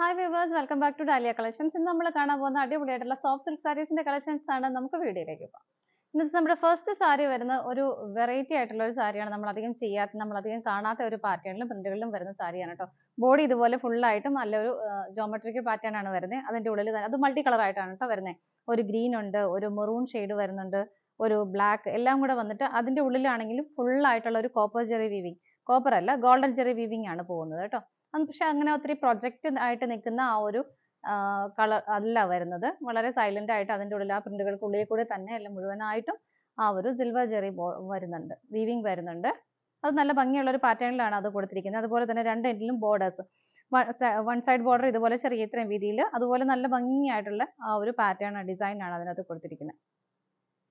hi viewers welcome back to Dahlia collections ഇന്ന് നമ്മൾ കാണാൻ പോകുന്ന അടിപൊളിയായിട്ടുള്ള സോഫ്റ്റ് സിൽക്ക് സാരീസിന്റെ കളക്ഷൻസ് ആണ് നമുക്ക് വീഡിയോയിലേക്ക് പോകാം ഇന്നത്തെ നമ്മുടെ ഫസ്റ്റ് സാരി വരുന്ന ഒരു വെറൈറ്റി ആയിട്ടുള്ള ഒരു സാരിയാണ് നമ്മൾ അധികം ചെയ്യാത്ത നമ്മൾ അധികം കാണാത്ത ഒരു പാറ്റേണിലും പ്രിന്റുകളിലും വരുന്ന സാരിയാണ് കേട്ടോ ബോഡി ഇതുപോലെ ഫുള്ളായിട്ടും നല്ലൊരു ജോമെട്രിക്കൽ പാറ്റേൺ ആണ് വരുന്നത് അതിന്റെ ഉള്ളിൽ അത് മൾട്ടി കളർ ആയിട്ടാണ് കേട്ടോ വരുന്നത് ഒരു ഗ്രീൻ ഉണ്ട് ഒരു മെറൂൺ ഷെയ്ഡ് വരുന്നുണ്ട് ഒരു ബ്ലാക്ക് എല്ലാം കൂടെ വന്നിട്ട് അതിന്റെ ഉള്ളിലാണെങ്കിലും ഫുള്ളായിട്ടുള്ള ഒരു കോപ്പർ ജെറി വീവിങ് കോപ്പർ അല്ല ഗോൾഡൻ ജെറി വീവിങ് ആണ് പോകുന്നത് കേട്ടോ പക്ഷെ അങ്ങനെ ഒത്തിരി പ്രൊജക്റ്റ് ആയിട്ട് നിൽക്കുന്ന ആ ഒരു കളർ അല്ല വരുന്നത് വളരെ സൈലന്റ് ആയിട്ട് അതിൻ്റെ ഉള്ളിൽ ആ പ്രിന്റുകൾക്കുള്ളിൽ കൂടെ തന്നെ എല്ലാം മുഴുവനായിട്ടും ആ ഒരു സിൽവർ ജെറി വരുന്നുണ്ട് വീവിങ് വരുന്നുണ്ട് അത് നല്ല ഭംഗിയുള്ള ഒരു പാറ്റേണിലാണ് അത് കൊടുത്തിരിക്കുന്നത് അതുപോലെ തന്നെ രണ്ട് എൻഡിലും ബോർഡേഴ്സ് വൺ സൈഡ് ബോർഡർ ഇതുപോലെ ചെറിയ ഇത്രയും വീതിയിൽ അതുപോലെ നല്ല ഭംഗിയായിട്ടുള്ള ആ ഒരു പാറ്റേൺ ഡിസൈൻ ആണ് അതിനകത്ത് കൊടുത്തിരിക്കുന്നത്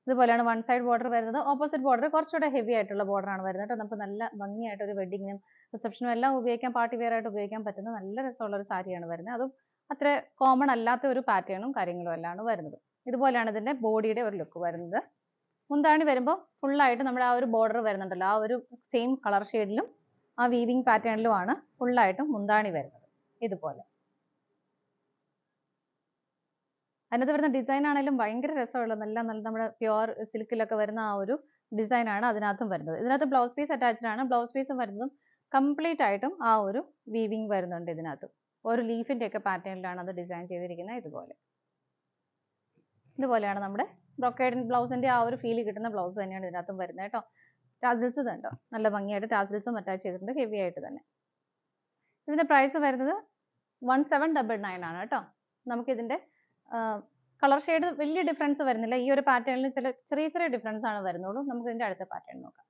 ഇതുപോലെയാണ് വൺ സൈഡ് ബോർഡർ വരുന്നത് ഓപ്പോസിറ്റ് ബോർഡർ കുറച്ചുകൂടെ ഹെവി ആയിട്ടുള്ള ബോർഡർ ആണ് വരുന്നത് കേട്ടോ നമുക്ക് നല്ല ഭംഗിയായിട്ട് ഒരു വെഡിങ്ങിനും റിസപ്ഷനും എല്ലാം ഉപയോഗിക്കാൻ പാർട്ടി വെയർ ആയിട്ട് ഉപയോഗിക്കാൻ പറ്റുന്ന നല്ല രസമുള്ള ഒരു സാരിയാണ് വരുന്നത് അതും അത്ര കോമൺ അല്ലാത്ത ഒരു പാറ്റേണും കാര്യങ്ങളും ആണ് വരുന്നത് ഇതുപോലെയാണ് ഇതിന്റെ ബോഡിയുടെ ഒരു ലുക്ക് വരുന്നത് മുന്താണി വരുമ്പോൾ ഫുള്ളായിട്ട് നമ്മുടെ ആ ഒരു ബോർഡർ വരുന്നുണ്ടല്ലോ ആ ഒരു സെയിം കളർ ഷെയ്ഡിലും ആ വീവിങ് പാറ്റേണിലുമാണ് ഫുള്ളായിട്ടും മുന്താണി വരുന്നത് ഇതുപോലെ അതിനകത്ത് വരുന്ന ഡിസൈൻ ആണെങ്കിലും ഭയങ്കര രസമുള്ള നല്ല നല്ല നമ്മുടെ പ്യുവർ സിൽക്കിലൊക്കെ വരുന്ന ആ ഒരു ഡിസൈൻ ആണ് അതിനകത്തും വരുന്നത് ഇതിനകത്ത് ബ്ലൗസ് പീസ് അറ്റാച്ച്ഡ് ആണ് ബ്ലൗസ് പീസും വരുന്നതും കംപ്ലീറ്റ് ആയിട്ടും ആ ഒരു വീവിങ് വരുന്നുണ്ട് ഇതിനകത്ത് ഒരു ലീഫിന്റെ ഒക്കെ പാറ്റേണിലാണ് അത് ഡിസൈൻ ചെയ്തിരിക്കുന്നത് ഇതുപോലെ ഇതുപോലെയാണ് നമ്മുടെ ബ്രോക്കേഡ് ബ്ലൗസിന്റെ ആ ഒരു ഫീൽ കിട്ടുന്ന ബ്ലൗസ് തന്നെയാണ് ഇതിനകത്തും വരുന്നത് കേട്ടോ ടാസിൽസ് ഉണ്ടോ നല്ല ഭംഗിയായിട്ട് ടാസിൽസും അറ്റാച്ച് ചെയ്തിട്ടുണ്ട് ഹെവി ആയിട്ട് തന്നെ ഇതിന്റെ പ്രൈസ് വരുന്നത് വൺ സെവൻ ഡബിൾ നയൻ ആണ് കേട്ടോ നമുക്ക് ഇതിന്റെ കളർ ഷെയ്ഡ് വലിയ ഡിഫറൻസ് വരുന്നില്ല ഈ ഒരു പാറ്റേണിൽ ചില ചെറിയ ചെറിയ ഡിഫറൻസ് ആണ് വരുന്നുള്ളൂ നമുക്ക് ഇതിൻ്റെ അടുത്ത പാറ്റേൺ നോക്കാം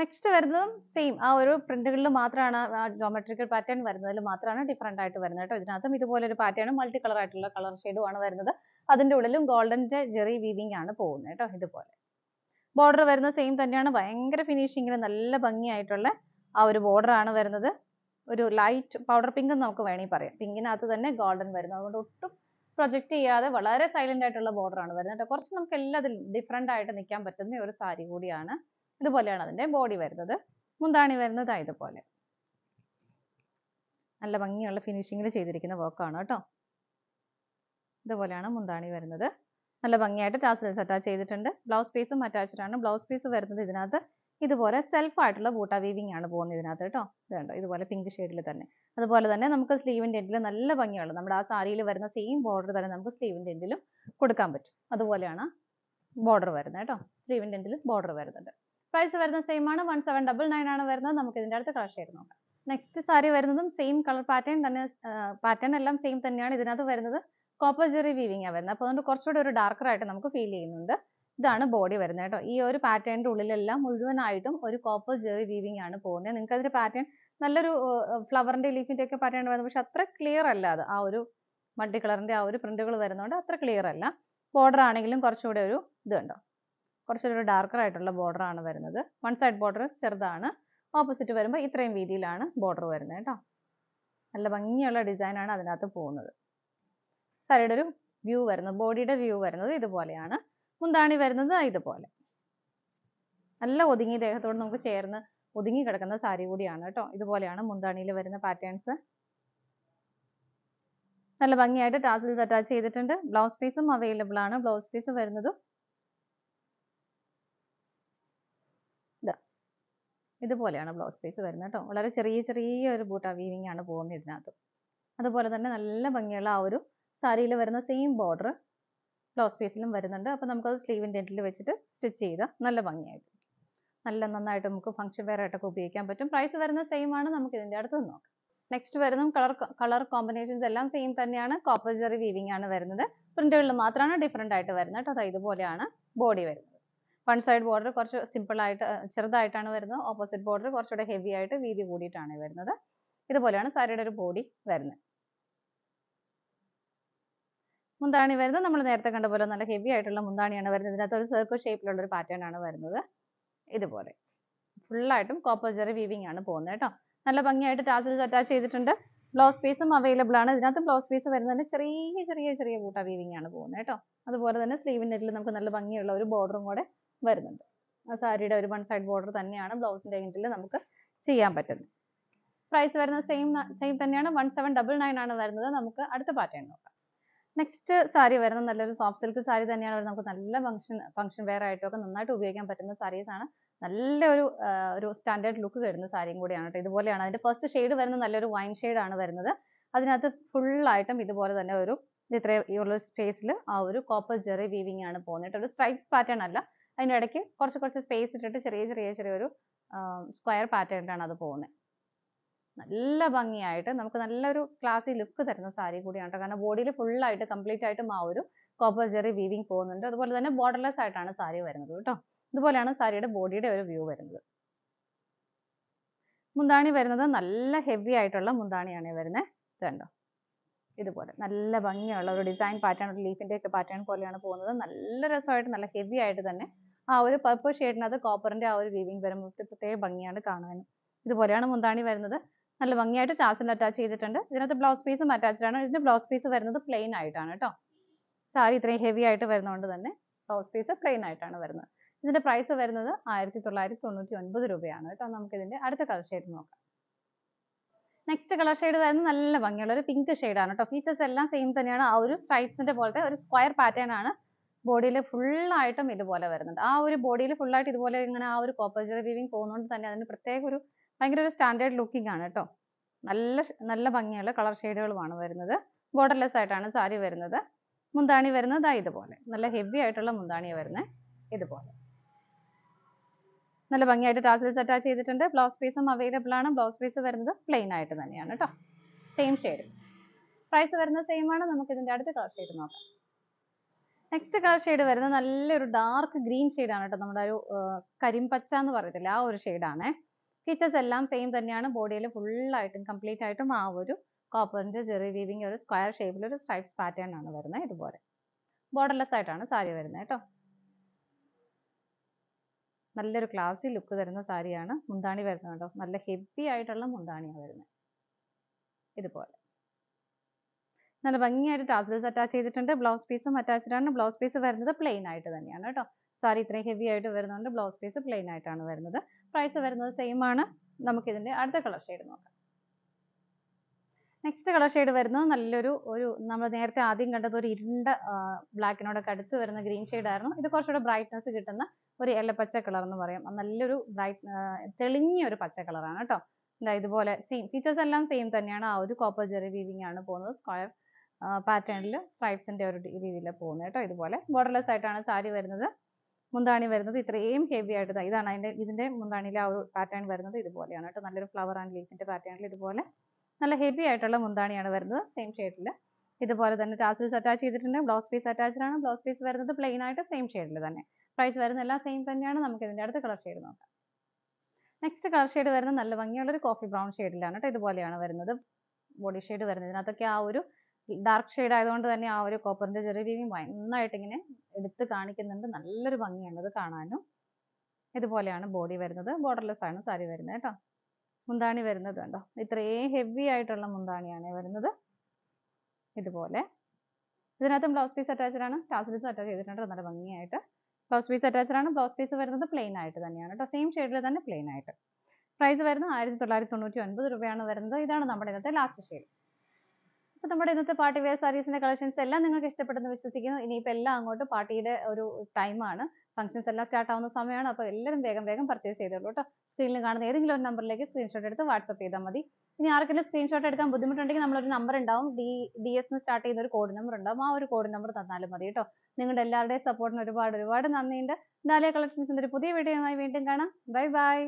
നെക്സ്റ്റ് വരുന്നതും സെയിം ആ ഒരു പ്രിന്റുകളിൽ മാത്രമാണ് ആ ജോമെട്രിക്കൽ പാറ്റേൺ വരുന്നതിൽ മാത്രമാണ് ഡിഫറെൻ്റ് ആയിട്ട് വരുന്നത് കേട്ടോ ഇതിനകത്തും ഇതുപോലെ ഒരു പാറ്റേണും മൾട്ടി കളർ ആയിട്ടുള്ള കളർ ഷെയ്ഡും ആണ് വരുന്നത് അതിൻ്റെ ഉള്ളിലും ഗോൾഡൻ്റെ ജെറി വീവിംഗ് ആണ് പോകുന്നത് കേട്ടോ ഇതുപോലെ ബോർഡർ വരുന്ന സെയിം തന്നെയാണ് ഭയങ്കര ഫിനിഷിങ്ങിന് നല്ല ഭംഗിയായിട്ടുള്ള ആ ഒരു ബോർഡർ ആണ് വരുന്നത് ഒരു ലൈറ്റ് പൗഡർ പിങ്ക് നമുക്ക് വേണമെങ്കിൽ പറയാം പിങ്കിനകത്ത് തന്നെ ഗോൾഡൻ വരുന്നു അതുകൊണ്ട് ഒട്ടും പ്രൊജക്റ്റ് ചെയ്യാതെ വളരെ സൈലന്റ് ആയിട്ടുള്ള ബോർഡർ ആണ് വരുന്നത് കേട്ടോ കുറച്ച് നമുക്ക് എല്ലാതിൽ ഡിഫറെന്റ് ആയിട്ട് നിൽക്കാൻ പറ്റുന്ന ഒരു സാരി കൂടിയാണ് ഇതുപോലെയാണ് അതിന്റെ ബോഡി വരുന്നത് മുന്താണി വരുന്നത് ഇതുപോലെ നല്ല ഭംഗിയുള്ള ഫിനിഷിങ്ങിൽ ചെയ്തിരിക്കുന്ന വർക്കാണ് കേട്ടോ ഇതുപോലെയാണ് മുന്താണി വരുന്നത് നല്ല ഭംഗിയായിട്ട് ടാസൽസ് അറ്റാച്ച് ചെയ്തിട്ടുണ്ട് ബ്ലൗസ് പീസും അറ്റാച്ച്ഡ് ആണ് ബ്ലൗസ് പീസ് വരുന്നത് ഇതിനകത്ത് ഇതുപോലെ സെൽഫായിട്ടുള്ള ബൂട്ടാ വീവിങ് ആണ് പോകുന്നത് ഇതിനകത്ത് കേട്ടോ ഇതുണ്ട് ഇതുപോലെ പിങ്ക് ഷെയ്ഡിൽ തന്നെ അതുപോലെ തന്നെ നമുക്ക് സ്ലീവിൻ്റെ എൻഡിൽ നല്ല ഭംഗിയുള്ള നമ്മുടെ ആ സാരിയിൽ വരുന്ന സെയിം ബോർഡർ തന്നെ നമുക്ക് സ്ലീവിൻ്റെ എൻഡിലും കൊടുക്കാൻ പറ്റും അതുപോലെയാണ് ബോർഡർ വരുന്നത് കേട്ടോ സ്ലീവിൻ്റെ എൻഡിലും ബോർഡർ വരുന്നുണ്ട് പ്രൈസ് വരുന്ന സെയിം ആണ് വൺ സെവൻ ഡബിൾ നയൻ ആണ് വരുന്നത് നമുക്ക് ഇതിൻ്റെ അടുത്ത് ക്രാഷ് ഷെയ്ഡ് നോക്കാം നെക്സ്റ്റ് സാരി വരുന്നതും സെയിം കളർ പാറ്റേൺ തന്നെ പാറ്റേൺ എല്ലാം സെയിം തന്നെയാണ് ഇതിനകത്ത് വരുന്നത് കോപ്പർ ജെറി വീവിംഗ് ആണ് വരുന്നത് അപ്പോൾ അതുകൊണ്ട് കുറച്ചുകൂടി ഒരു ഡാർക്കർ ആയിട്ട് നമുക്ക് ഫീൽ ചെയ്യുന്നുണ്ട് ഇതാണ് ബോഡി വരുന്നത് കേട്ടോ ഈ ഒരു പാറ്റേണിൻ്റെ ഉള്ളിലെല്ലാം മുഴുവനായിട്ടും ഒരു കോപ്പർ ജെറി വീവിംഗ് ആണ് പോകുന്നത് നിങ്ങൾക്ക് അതിൻ്റെ പാറ്റേൺ നല്ലൊരു ഫ്ലവറിൻ്റെ ലീഫിൻ്റെ ഒക്കെ പാറ്റേൺ വരുന്നത് പക്ഷെ അത്ര ക്ലിയർ അല്ല അത് ആ ഒരു മൾട്ടി കളറിൻ്റെ ആ ഒരു പ്രിന്റുകൾ വരുന്നതുകൊണ്ട് അത്ര ക്ലിയർ അല്ല ബോർഡർ ആണെങ്കിലും കുറച്ചുകൂടെ ഒരു ഇത് കണ്ടോ കുറച്ചൊരു ഡാർക്കർ ആയിട്ടുള്ള ബോർഡർ ആണ് വരുന്നത് വൺ സൈഡ് ബോർഡർ ചെറുതാണ് ഓപ്പോസിറ്റ് വരുമ്പോൾ ഇത്രയും വീതിയിലാണ് ബോർഡർ വരുന്നത് കേട്ടോ നല്ല ഭംഗിയുള്ള ഡിസൈനാണ് അതിനകത്ത് പോകുന്നത് സാരിയുടെ ഒരു വ്യൂ വരുന്നത് ബോഡിയുടെ വ്യൂ വരുന്നത് ഇതുപോലെയാണ് മുന്താണി വരുന്നത് ഇതുപോലെ നല്ല ഒതുങ്ങി ദേഹത്തോട് നമുക്ക് ചേർന്ന് ഒതുങ്ങി കിടക്കുന്ന സാരി കൂടിയാണ് കേട്ടോ ഇതുപോലെയാണ് മുന്താണിയിൽ വരുന്ന പാറ്റേൺസ് നല്ല ഭംഗിയായിട്ട് ടാസിൽ അറ്റാച്ച് ചെയ്തിട്ടുണ്ട് ബ്ലൗസ് പീസും അവൈലബിൾ ആണ് ബ്ലൗസ് പീസ് വരുന്നതും ഇതുപോലെയാണ് ബ്ലൗസ് പീസ് വരുന്നത് കേട്ടോ വളരെ ചെറിയ ചെറിയ ഒരു ബൂട്ട വീവിങ് ആണ് പോകുന്നത് ഇതിനകത്ത് അതുപോലെ തന്നെ നല്ല ഭംഗിയുള്ള ആ ഒരു സാരിയിൽ വരുന്ന സെയിം ബോർഡർ ബ്ലൗസ് പീസിലും വരുന്നുണ്ട് അപ്പോൾ നമുക്കത് സ്ലീവിൻ്റെ എൻഡിൽ വെച്ചിട്ട് സ്റ്റിച്ച് ചെയ്താൽ നല്ല ഭംഗിയായിട്ട് നല്ല നന്നായിട്ട് നമുക്ക് ഫംഗ്ഷൻ വെയർ ആയിട്ടൊക്കെ ഉപയോഗിക്കാൻ പറ്റും പ്രൈസ് വരുന്ന സെയിം ആണ് നമുക്ക് ഇതിൻ്റെ അടുത്ത് നോക്കാം നെക്സ്റ്റ് വരുന്ന കളർ കളർ കോമ്പിനേഷൻസ് എല്ലാം സെയിം തന്നെയാണ് കോപ്പർജറി വീവിംഗ് ആണ് വരുന്നത് പ്രിന്റുകളിൽ മാത്രമാണ് ഡിഫറെൻ്റ് ആയിട്ട് വരുന്നത് കേട്ടോ അതായത് ഇതുപോലെയാണ് ബോഡി വരുന്നത് വൺ സൈഡ് ബോർഡർ കുറച്ച് സിമ്പിൾ ആയിട്ട് ചെറുതായിട്ടാണ് വരുന്നത് ഓപ്പോസിറ്റ് ബോർഡർ കുറച്ചുകൂടെ ഹെവി ആയിട്ട് വീതി കൂടിയിട്ടാണ് വരുന്നത് ഇതുപോലെയാണ് സാരിയുടെ ഒരു ബോഡി വരുന്നത് മുന്താണി വരുന്നത് നമ്മൾ നേരത്തെ കണ്ട പോലെ നല്ല ഹെവി ആയിട്ടുള്ള മുന്താണിയാണ് വരുന്നത് ഇതിനകത്ത് ഒരു സർക്കിൾ ഷേപ്പിലുള്ള ഒരു പാറ്റേൺ ആണ് വരുന്നത് ഇതുപോലെ ഫുള്ളായിട്ടും കോപ്പർ ജെറി വീവിങ് ആണ് പോകുന്നത് കേട്ടോ നല്ല ഭംഗിയായിട്ട് ടാസിൽസ് അറ്റാച്ച് ചെയ്തിട്ടുണ്ട് ബ്ലൗസ് പീസും അവൈലബിൾ ആണ് ഇതിനകത്ത് ബ്ലൗസ് പീസ് വരുന്നതിന് ചെറിയ ചെറിയ ചെറിയ ബൂട്ട വീവിങ് ആണ് പോകുന്നത് കേട്ടോ അതുപോലെ തന്നെ സ്ലീവിൻ്റെ നെറ്റിൽ നമുക്ക് നല്ല ഭംഗിയുള്ള ഒരു ബോർഡറും കൂടെ വരുന്നുണ്ട് ആ സാരിയുടെ ഒരു വൺ സൈഡ് ബോർഡർ തന്നെയാണ് ബ്ലൗസിൻ്റെ എൻഡിൽ നമുക്ക് ചെയ്യാൻ പറ്റുന്നത് പ്രൈസ് വരുന്നത് സെയിം സെയിം തന്നെയാണ് വൺ സെവൻ ഡബിൾ നയൻ ആണ് വരുന്നത് നമുക്ക് അടുത്ത പാറ്റേൺ നോക്കാം നെക്സ്റ്റ് സാരി വരുന്നത് നല്ലൊരു സോഫ്റ്റ് സിൽക്ക് സാരി തന്നെയാണ് വരുന്നത് നമുക്ക് നല്ല ഫംഗ്ഷൻ ഫംഗ്ഷൻ വെയർ ആയിട്ടും ഒക്കെ നന്നായിട്ട് ഉപയോഗിക്കാൻ പറ്റുന്ന സാരീസ് ആണ് നല്ലൊരു ഒരു സ്റ്റാൻഡേർഡ് ലുക്ക് കിടുന്ന സാരിയും കൂടിയാണ് കേട്ടോ ഇതുപോലെയാണ് അതിന്റെ ഫസ്റ്റ് ഷെയ്ഡ് വരുന്നത് നല്ലൊരു വൈൻ ഷെയ്ഡ് ആണ് വരുന്നത് അതിനകത്ത് ഫുള്ളായിട്ടും ഇതുപോലെ തന്നെ ഒരു ഇത്രയുള്ള സ്പേസിൽ ആ ഒരു കോപ്പർ ജെറി വീവിംഗ് ആണ് പോകുന്നത് ഒരു സ്ട്രൈപ്സ് പാറ്റേൺ അല്ല അതിൻ്റെ ഇടയ്ക്ക് കുറച്ച് കുറച്ച് സ്പേസ് ഇട്ടിട്ട് ചെറിയ ചെറിയ ചെറിയൊരു സ്ക്വയർ പാറ്റേണിലാണ് അത് പോകുന്നത് നല്ല ഭംഗിയായിട്ട് നമുക്ക് നല്ലൊരു ക്ലാസ്സി ലുക്ക് തരുന്ന സാരി കൂടിയാണ് കേട്ടോ കാരണം ബോഡിയിൽ ഫുള്ളായിട്ട് കംപ്ലീറ്റ് ആയിട്ടും ആ ഒരു കോപ്പർ ജെറി വീവിങ് പോകുന്നുണ്ട് അതുപോലെ തന്നെ ബോർഡർലെസ് ആയിട്ടാണ് സാരി വരുന്നത് കേട്ടോ ഇതുപോലെയാണ് സാരിയുടെ ബോഡിയുടെ ഒരു വ്യൂ വരുന്നത് മുന്താണി വരുന്നത് നല്ല ഹെവി ആയിട്ടുള്ള മുന്താണിയാണ് വരുന്നത് കണ്ടോ ഇതുപോലെ നല്ല ഭംഗിയുള്ള ഒരു ഡിസൈൻ പാറ്റേൺ ഒരു ലീഫിൻ്റെ ഒക്കെ പാറ്റേൺ പോലെയാണ് പോകുന്നത് നല്ല രസമായിട്ട് നല്ല ഹെവി ആയിട്ട് തന്നെ ആ ഒരു പർപ്പിൾ ഷെയ്ഡിനകത്ത് കോപ്പറിൻ്റെ ആ ഒരു വീവിങ് വരുമ്പോൾ പ്രത്യേക ഭംഗിയാണ് കാണാൻ ഇതുപോലെയാണ് മുന്താണി വരുന്നത് നല്ല ഭംഗിയായിട്ട് ടാസിൽ അറ്റാച്ച് ചെയ്തിട്ടുണ്ട് ഇതിനകത്ത് ബ്ലൗസ് പീസും അറ്റാച്ച്ഡ് ആണ് ഇതിന്റെ ബ്ലൗസ് പീസ് വരുന്നത് പ്ലെയിൻ ആയിട്ടാണ് കേട്ടോ സാരി ഇത്രയും ഹെവി ആയിട്ട് വരുന്നതുകൊണ്ട് തന്നെ ബ്ലൗസ് പീസ് പ്ലെയിൻ ആയിട്ടാണ് വരുന്നത് ഇതിന്റെ പ്രൈസ് വരുന്നത് ആയിരത്തി തൊള്ളായിരത്തി തൊണ്ണൂറ്റി ഒൻപത് രൂപയാണ് കേട്ടോ നമുക്ക് ഇതിന്റെ അടുത്ത കളർ ഷെയ്ഡ് നോക്കാം നെക്സ്റ്റ് കളർ ഷെയ്ഡ് വരുന്നത് നല്ല ഭംഗിയുള്ള ഒരു പിങ്ക് ആണ് കേട്ടോ ഫീച്ചേഴ്സ് എല്ലാം സെയിം തന്നെയാണ് ആ ഒരു സ്ട്രൈപ്സിന്റെ പോലത്തെ ഒരു സ്ക്വയർ പാറ്റേൺ ആണ് ബോഡിയിൽ ഫുള്ളായിട്ടും ഇതുപോലെ വരുന്നുണ്ട് ആ ഒരു ബോഡിയിൽ ഫുള്ളായിട്ട് ഇതുപോലെ ഇങ്ങനെ ആ ഒരു കോപ്പർ ജെറി വീവിങ് പോകുന്നതുകൊണ്ട് തന്നെ അതിന് പ്രത്യേക ഒരു ഭയങ്കര ഒരു സ്റ്റാൻഡേർഡ് ലുക്കിംഗ് ആണ് കേട്ടോ നല്ല നല്ല ഭംഗിയുള്ള കളർ ഷെയ്ഡുകളുമാണ് വരുന്നത് ബോർഡർലെസ് ആയിട്ടാണ് സാരി വരുന്നത് മുന്താണി വരുന്നത് ഇതുപോലെ നല്ല ഹെവി ആയിട്ടുള്ള മുന്താണിയാണ് വരുന്നത് ഇതുപോലെ നല്ല ഭംഗിയായിട്ട് ടാസിൽസ് അറ്റാച്ച് ചെയ്തിട്ടുണ്ട് ബ്ലൗസ് പീസും അവൈലബിൾ ആണ് ബ്ലൗസ് പീസ് വരുന്നത് പ്ലെയിൻ ആയിട്ട് തന്നെയാണ് കേട്ടോ സെയിം ഷെയ്ഡ് പ്രൈസ് വരുന്നത് സെയിം ആണ് നമുക്ക് ഇതിൻ്റെ അടുത്ത കളർ ഷെയ്ഡ് നോക്കാം നെക്സ്റ്റ് കളർ ഷെയ്ഡ് വരുന്നത് നല്ലൊരു ഡാർക്ക് ഗ്രീൻ ഷെയ്ഡാണ് കേട്ടോ നമ്മുടെ ഒരു കരിമ്പച്ച എന്ന് പറയത്തില്ല ആ ഒരു ഷെയ്ഡാണേ സ്റ്റിച്ചസ് എല്ലാം സെയിം തന്നെയാണ് ബോഡിയിൽ ഫുള്ളായിട്ടും കംപ്ലീറ്റ് ആയിട്ടും ആ ഒരു കോപ്പറിന്റെ ജെറി വീവിങ് ഒരു സ്ക്വയർ ഷേപ്പിൽ ഒരു സ്ട്രൈപ്സ് പാറ്റേൺ ആണ് വരുന്നത് ഇതുപോലെ ബോർഡർലെസ് ആയിട്ടാണ് സാരി വരുന്നത് കേട്ടോ നല്ലൊരു ക്ലാസി ലുക്ക് തരുന്ന സാരിയാണ് മുന്താണി വരുന്നത് കേട്ടോ നല്ല ഹെവി ആയിട്ടുള്ള മുന്താണിയാണ് വരുന്നത് ഇതുപോലെ നല്ല ഭംഗിയായിട്ട് ടാസൽസ് അറ്റാച്ച് ചെയ്തിട്ടുണ്ട് ബ്ലൗസ് പീസും അറ്റാച്ച്ഡാണ് ബ്ലൗസ് പീസ് വരുന്നത് പ്ലെയിൻ ആയിട്ട് തന്നെയാണ് കേട്ടോ സാരി ഇത്രയും ഹെവി ആയിട്ട് വരുന്നുണ്ട് ബ്ലൗസ് പീസ് പ്ലെയിൻ ആയിട്ടാണ് വരുന്നത് പ്രൈസ് വരുന്നത് സെയിം ആണ് നമുക്കിതിൻ്റെ അടുത്ത കളർ ഷെയ്ഡ് നോക്കാം നെക്സ്റ്റ് കളർ ഷെയ്ഡ് വരുന്നത് നല്ലൊരു ഒരു നമ്മൾ നേരത്തെ ആദ്യം കണ്ടത് ഒരു ഇരുണ്ട ബ്ലാക്കിനോടൊക്കെ അടുത്ത് വരുന്ന ഗ്രീൻ ആയിരുന്നു ഇത് കുറച്ചുകൂടെ ബ്രൈറ്റ്നസ് കിട്ടുന്ന ഒരു പച്ച കളർ എന്ന് പറയാം നല്ലൊരു ബ്രൈറ്റ് തെളിഞ്ഞ ഒരു പച്ച കളറാണ് കേട്ടോ എന്താ ഇതുപോലെ സെയിം ഫീച്ചേഴ്സ് എല്ലാം സെയിം തന്നെയാണ് ആ ഒരു കോപ്പർ ജെറി വീവിംഗ് ആണ് പോകുന്നത് സ്ക്വയർ പാറ്റേണിൽ സ്ട്രൈപ്സിൻ്റെ ഒരു രീതിയിൽ പോകുന്നത് കേട്ടോ ഇതുപോലെ ബോർഡർലെസ് ആയിട്ടാണ് സാരി വരുന്നത് മുന്താണി വരുന്നത് ഇത്രയും ഹെവി ആയിട്ട് ഇതാണ് അതിൻ്റെ ഇതിൻ്റെ മുന്താണിയിലെ ആ ഒരു പാറ്റേൺ വരുന്നത് ഇതുപോലെയാണ് കേട്ടോ നല്ലൊരു ഫ്ലവർ ആൻഡ് ലീഫിൻ്റെ പാറ്റേണിൽ ഇതുപോലെ നല്ല ഹെവി ആയിട്ടുള്ള മുന്താണിയാണ് വരുന്നത് സെയിം ഷെയ്ഡിൽ ഇതുപോലെ തന്നെ ടാസിൽസ് അറ്റാച്ച് ചെയ്തിട്ടുണ്ട് ബ്ലൗസ് പീസ് അറ്റാച്ച്ഡ് ആണ് ബ്ലൗസ് പീസ് വരുന്നത് പ്ലെയിൻ ആയിട്ട് സെയിം ഷെയ്ഡിൽ തന്നെ പ്രൈസ് വരുന്ന എല്ലാം സെയിം തന്നെയാണ് നമുക്ക് ഇതിൻ്റെ അടുത്ത കളർ ഷെയ്ഡ് നോക്കാം നെക്സ്റ്റ് കളർ ഷെയ്ഡ് വരുന്നത് നല്ല ഭംഗിയുള്ള ഒരു കോഫി ബ്രൗൺ ഷെയ്ഡിലാണ് കേട്ടോ ഇതുപോലെയാണ് വരുന്നത് ബോഡി ഷെയ്ഡ് വരുന്നത് ഇതിനകത്തൊക്കെ ആ ഒരു ഡാർക്ക് ഷെയ്ഡ് ആയതുകൊണ്ട് തന്നെ ആ ഒരു കോപ്പറിന്റെ ചെറിയ വീവിങ് നന്നായിട്ട് ഇങ്ങനെ എടുത്ത് കാണിക്കുന്നുണ്ട് നല്ലൊരു ഭംഗിയാണ് അത് കാണാനും ഇതുപോലെയാണ് ബോഡി വരുന്നത് ബോർഡർലെസ് ആണ് സാരി വരുന്നത് കേട്ടോ മുന്താണി വരുന്നത് കണ്ടോ ഇത്രയും ഹെവി ആയിട്ടുള്ള മുന്താണിയാണ് വരുന്നത് ഇതുപോലെ ഇതിനകത്തും ബ്ലൗസ് പീസ് അറ്റാച്ച്ഡ് ആണ് ടാസിൽസ് അറ്റാച്ച് ചെയ്തിട്ടുണ്ട് നല്ല ഭംഗിയായിട്ട് ബ്ലൗസ് പീസ് അറ്റാച്ച്ഡ് ആണ് ബ്ലൗസ് പീസ് വരുന്നത് പ്ലെയിൻ ആയിട്ട് തന്നെയാണ് കേട്ടോ സെയിം ഷെയ്ഡിൽ തന്നെ പ്ലെയിൻ ആയിട്ട് പ്രൈസ് വരുന്നത് ആയിരത്തി തൊള്ളായിരത്തി തൊണ്ണൂറ്റി ഒൻപത് രൂപയാണ് വരുന്നത് ഇതാണ് നമ്മുടെ ഇന്നത്തെ ലാസ്റ്റ് ഷെയ്ഡ് അപ്പോൾ നമ്മുടെ ഇന്നത്തെ പാർട്ടി വെയർ സാരീസിന്റെ കളക്ഷൻസ് എല്ലാം നിങ്ങൾക്ക് ഇഷ്ടപ്പെട്ടെന്ന് വിശ്വസിക്കുന്നു ഇനിയിപ്പോ എല്ലാം അങ്ങോട്ട് പാർട്ടിയുടെ ഒരു ടൈമാണ് ഫംഗ്ഷൻസ് എല്ലാം സ്റ്റാർട്ട് ആവുന്ന സമയമാണ് അപ്പോൾ എല്ലാവരും വേഗം വേഗം പർച്ചേസ് ചെയ്തോളൂ കേട്ടോ സ്ക്രീനിൽ കാണുന്ന ഏതെങ്കിലും ഒരു നമ്പറിലേക്ക് സ്ക്രീൻഷോട്ട് എടുത്ത് വാട്സ്ആപ്പ് ചെയ്താൽ മതി ഇനി ആർക്കെല്ലാം സ്ക്രീൻഷോട്ട് എടുക്കാൻ ബുദ്ധിമുട്ടുണ്ടെങ്കിൽ നമ്മളൊരു നമ്പർ ഉണ്ടാവും ഡി ഡി എസ് സ്റ്റാർട്ട് ചെയ്യുന്ന ഒരു കോഡ് നമ്പർ ഉണ്ടാവും ആ ഒരു കോഡ് നമ്പർ തന്നാലും മതി കേട്ടോ നിങ്ങളുടെ എല്ലാവരുടെയും സപ്പോർട്ടിന് ഒരുപാട് ഒരുപാട് നന്ദിയുണ്ട് ഡാലിയ കളക്ഷൻസിന്റെ ഒരു പുതിയ വീഡിയോയുമായി വീണ്ടും കാണാം ബൈ ബൈ